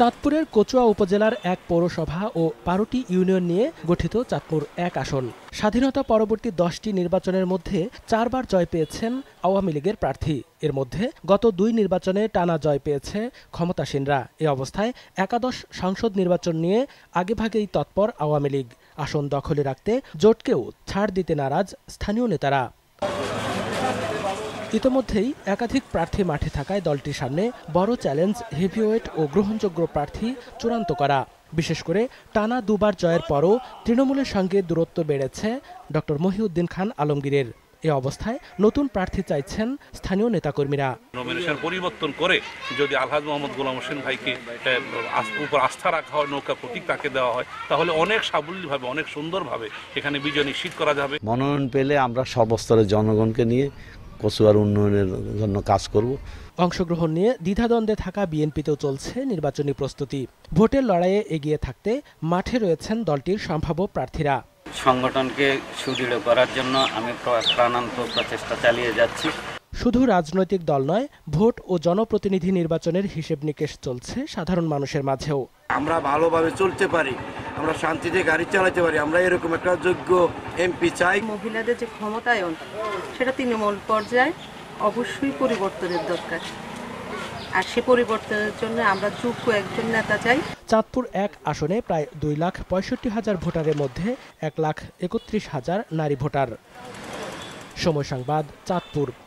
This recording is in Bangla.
চাঁদপুরের কচুয়া উপজেলার এক পৌরসভা ও বারোটি ইউনিয়ন নিয়ে গঠিত চাঁদপুর এক আসন স্বাধীনতা পরবর্তী দশটি নির্বাচনের মধ্যে চারবার জয় পেয়েছেন আওয়ামী লীগের প্রার্থী এর মধ্যে গত দুই নির্বাচনে টানা জয় পেয়েছে ক্ষমতাসীনরা এ অবস্থায় একাদশ সংসদ নির্বাচন নিয়ে আগেভাগেই তৎপর আওয়ামী লীগ আসন দখলে রাখতে জোটকেও ছাড় দিতে নারাজ স্থানীয় নেতারা ইতোমধ্যেই একাধিক প্রার্থী মাঠে থাকায় দলটির সামনে বড় চ্যালেঞ্জ হেভিওয়েট ও গ্রহণযোগ্য প্রার্থী চূড়ান্ত করা বিশেষ করে টানা দুবার জয়ের পরও তৃণমূলের সঙ্গে দূরত্ব বেড়েছে ড মহিউদ্দিন খান আলমগীরের এ অবস্থায় নতুন প্রার্থী চাইছেন স্থানীয় নেতাকর্মীরা নমিনেশন পরিবর্তন করে যদি আলহাজ মোহাম্মদ গোলাম হোসেন ভাইকে উপর আস্থা রাখা হয় নৌকা প্রতীক তাকে দেওয়া হয় তাহলে অনেক সাবলীলভাবে অনেক সুন্দরভাবে এখানে বিজয় নিশ্চিত করা যাবে মনোনয়ন পেলে আমরা সর্বস্তরের জনগণকে নিয়ে কচুয়ার উন্নয়নের জন্য কাজ করব অংশগ্রহণ নিয়ে দ্বিধাদ্বন্দ্বে থাকা বিএনপিতেও চলছে নির্বাচনী প্রস্তুতি ভোটের লড়াইয়ে এগিয়ে থাকতে মাঠে রয়েছেন দলটির সম্ভাব্য প্রার্থীরা সংগঠনকে সুদৃঢ় করার জন্য আমি প্রাণান্ত প্রচেষ্টা চালিয়ে যাচ্ছি শুধু রাজনৈতিক দল নয় ভোট ও জনপ্রতিনিধি নির্বাচনের হিসেব নিকেশ চলছে সাধারণ মানুষের মাঝেও আমরা ভালোভাবে চলতে পারি আমরা শান্তিতে গাড়ি চালাতে পারি আমরা এরকম একটা যোগ্য এমপি চাই মহিলাদের যে ক্ষমতায়ন সেটা তৃণমূল পর্যায়ে অবশ্যই পরিবর্তনের দরকার আর সে পরিবর্তনের জন্য আমরা যোগ্য একজন নেতা চাই চাঁদপুর এক আসনে প্রায় দুই লাখ পঁয়ষট্টি হাজার ভোটারের মধ্যে এক লাখ একত্রিশ হাজার নারী ভোটার সময় সংবাদ চাঁদপুর